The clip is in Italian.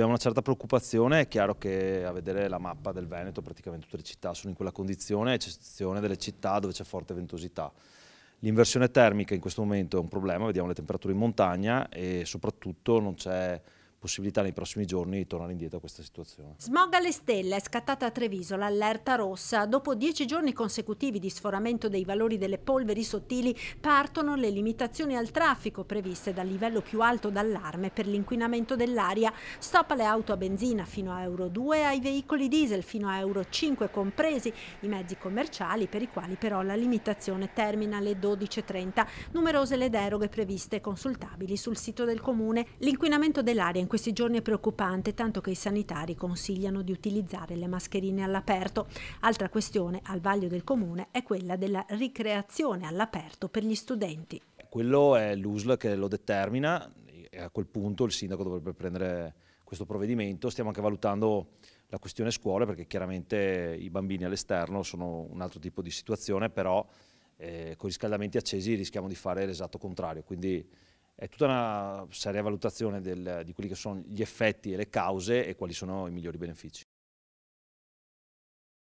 abbiamo una certa preoccupazione, è chiaro che a vedere la mappa del Veneto praticamente tutte le città sono in quella condizione, eccezione delle città dove c'è forte ventosità. L'inversione termica in questo momento è un problema, vediamo le temperature in montagna e soprattutto non c'è possibilità nei prossimi giorni di tornare indietro a questa situazione. Smog alle stelle è scattata a Treviso l'allerta rossa. Dopo dieci giorni consecutivi di sforamento dei valori delle polveri sottili partono le limitazioni al traffico previste dal livello più alto d'allarme per l'inquinamento dell'aria. Stop alle auto a benzina fino a Euro 2, ai veicoli diesel fino a Euro 5 compresi, i mezzi commerciali per i quali però la limitazione termina alle 12.30. Numerose le deroghe previste consultabili sul sito del comune. L'inquinamento dell'aria in questi giorni è preoccupante, tanto che i sanitari consigliano di utilizzare le mascherine all'aperto. Altra questione al vaglio del comune è quella della ricreazione all'aperto per gli studenti. Quello è l'USL che lo determina e a quel punto il sindaco dovrebbe prendere questo provvedimento. Stiamo anche valutando la questione scuole perché chiaramente i bambini all'esterno sono un altro tipo di situazione, però eh, con i riscaldamenti accesi rischiamo di fare l'esatto contrario, quindi è tutta una seria valutazione del, di quelli che sono gli effetti e le cause e quali sono i migliori benefici.